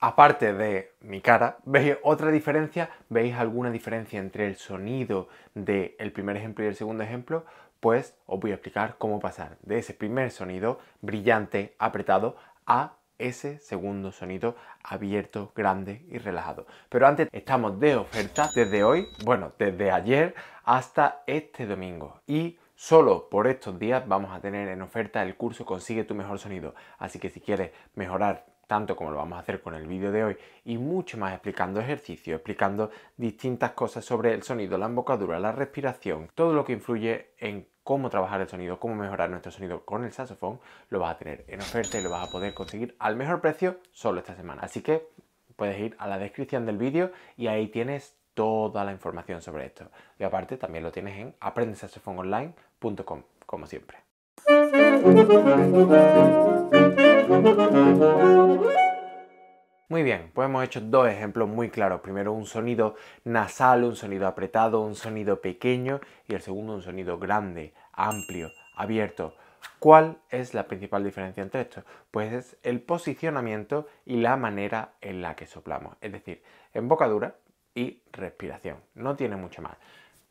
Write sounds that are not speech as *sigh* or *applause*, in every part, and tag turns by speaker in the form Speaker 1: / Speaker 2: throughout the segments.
Speaker 1: aparte de mi cara, ¿veis otra diferencia? ¿Veis alguna diferencia entre el sonido del primer ejemplo y el segundo ejemplo? Pues os voy a explicar cómo pasar de ese primer sonido brillante, apretado, a ese segundo sonido abierto, grande y relajado. Pero antes estamos de oferta desde hoy, bueno, desde ayer hasta este domingo. Y Solo por estos días vamos a tener en oferta el curso Consigue tu mejor sonido. Así que si quieres mejorar tanto como lo vamos a hacer con el vídeo de hoy, y mucho más explicando ejercicio, explicando distintas cosas sobre el sonido, la embocadura, la respiración, todo lo que influye en cómo trabajar el sonido, cómo mejorar nuestro sonido con el saxofón, lo vas a tener en oferta y lo vas a poder conseguir al mejor precio solo esta semana. Así que puedes ir a la descripción del vídeo y ahí tienes toda la información sobre esto. Y aparte también lo tienes en aprendesaxofononline.com, como siempre. Muy bien, pues hemos hecho dos ejemplos muy claros. Primero un sonido nasal, un sonido apretado, un sonido pequeño y el segundo un sonido grande, amplio, abierto. ¿Cuál es la principal diferencia entre estos? Pues es el posicionamiento y la manera en la que soplamos, es decir, embocadura y respiración. No tiene mucho más.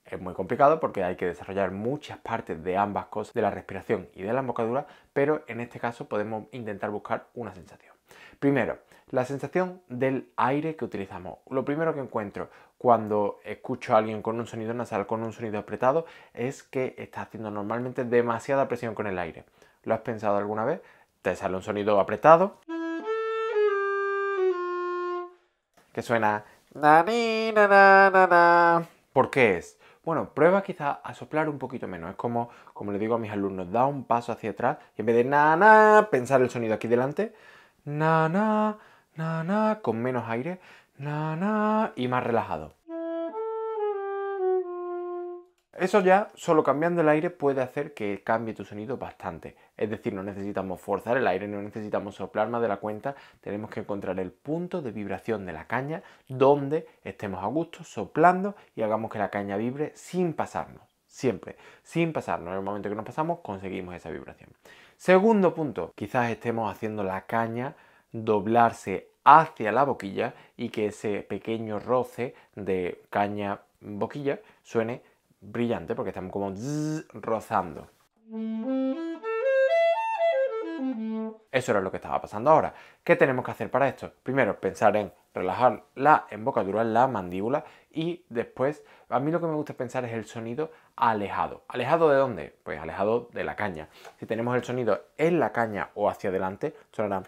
Speaker 1: Es muy complicado porque hay que desarrollar muchas partes de ambas cosas, de la respiración y de la embocadura, pero en este caso podemos intentar buscar una sensación. Primero, la sensación del aire que utilizamos. Lo primero que encuentro cuando escucho a alguien con un sonido nasal, con un sonido apretado, es que está haciendo normalmente demasiada presión con el aire. ¿Lo has pensado alguna vez? Te sale un sonido apretado que suena... ¿Por qué es? Bueno, prueba quizá a soplar un poquito menos. Es como, como le digo a mis alumnos, da un paso hacia atrás y en vez de na, na, pensar el sonido aquí delante, na, na, na, con menos aire, na, na, y más relajado. Eso ya, solo cambiando el aire, puede hacer que cambie tu sonido bastante. Es decir, no necesitamos forzar el aire, no necesitamos soplar más de la cuenta, tenemos que encontrar el punto de vibración de la caña donde estemos a gusto, soplando y hagamos que la caña vibre sin pasarnos. Siempre, sin pasarnos. En el momento que nos pasamos, conseguimos esa vibración. Segundo punto, quizás estemos haciendo la caña doblarse hacia la boquilla y que ese pequeño roce de caña-boquilla suene brillante porque estamos como rozando. Eso era lo que estaba pasando ahora. ¿Qué tenemos que hacer para esto? Primero, pensar en relajar la embocadura, la mandíbula y después, a mí lo que me gusta pensar es el sonido alejado. ¿Alejado de dónde? Pues alejado de la caña. Si tenemos el sonido en la caña o hacia adelante, sonará...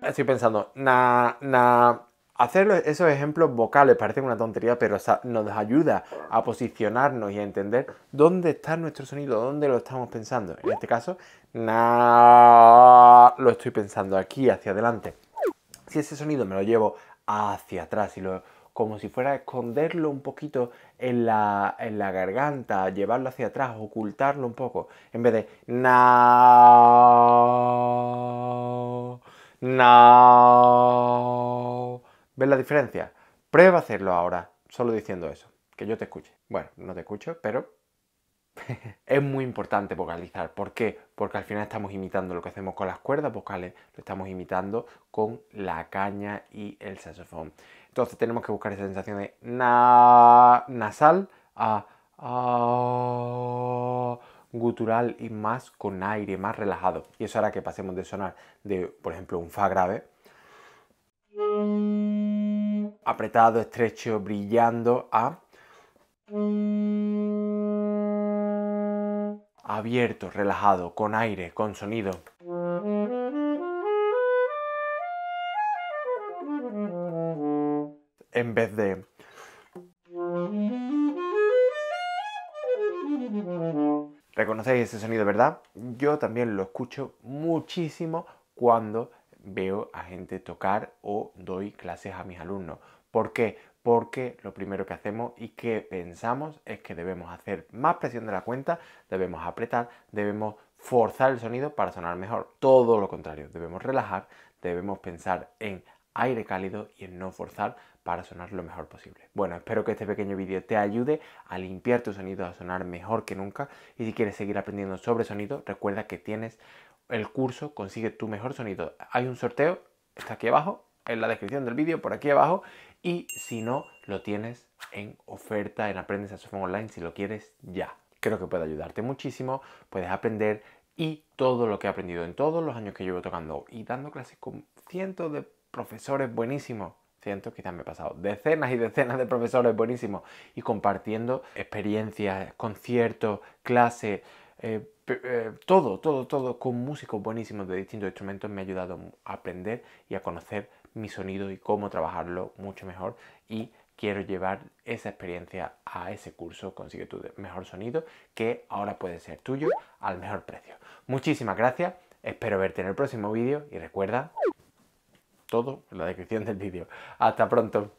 Speaker 1: Estoy pensando, na, na, Hacer esos ejemplos vocales parece una tontería, pero nos ayuda a posicionarnos y a entender dónde está nuestro sonido, dónde lo estamos pensando. En este caso, na lo estoy pensando aquí, hacia adelante. Si ese sonido me lo llevo hacia atrás y lo como si fuera esconderlo un poquito en la, garganta, llevarlo hacia atrás, ocultarlo un poco, en vez de na na ¿Ves la diferencia? Prueba a hacerlo ahora, solo diciendo eso, que yo te escuche. Bueno, no te escucho, pero *laughs* es muy importante vocalizar. ¿Por qué? Porque al final estamos imitando lo que hacemos con las cuerdas vocales, lo estamos imitando con la caña y el saxofón. Entonces tenemos que buscar esa sensación de nasal a, gutural y más con aire, más relajado. Y eso hará que pasemos de sonar de, por ejemplo, un fa grave apretado, estrecho, brillando a abierto, relajado, con aire, con sonido. En vez de ¿Reconocéis ese sonido, verdad? Yo también lo escucho muchísimo cuando veo a gente tocar o doy clases a mis alumnos. ¿Por qué? Porque lo primero que hacemos y que pensamos es que debemos hacer más presión de la cuenta, debemos apretar, debemos forzar el sonido para sonar mejor. Todo lo contrario, debemos relajar, debemos pensar en aire cálido y en no forzar para sonar lo mejor posible. Bueno, espero que este pequeño vídeo te ayude a limpiar tu sonido, a sonar mejor que nunca y si quieres seguir aprendiendo sobre sonido, recuerda que tienes el curso Consigue tu mejor sonido. Hay un sorteo, está aquí abajo, en la descripción del vídeo, por aquí abajo. Y si no, lo tienes en oferta en Aprende Saxofón Online si lo quieres ya. Creo que puede ayudarte muchísimo, puedes aprender y todo lo que he aprendido en todos los años que llevo tocando y dando clases con cientos de profesores buenísimos cientos, quizás me he pasado, decenas y decenas de profesores buenísimos y compartiendo experiencias, conciertos, clases, eh, eh, todo, todo, todo con músicos buenísimos de distintos instrumentos me ha ayudado a aprender y a conocer mi sonido y cómo trabajarlo mucho mejor y quiero llevar esa experiencia a ese curso Consigue tu mejor sonido que ahora puede ser tuyo al mejor precio. Muchísimas gracias, espero verte en el próximo vídeo y recuerda todo en la descripción del vídeo. Hasta pronto.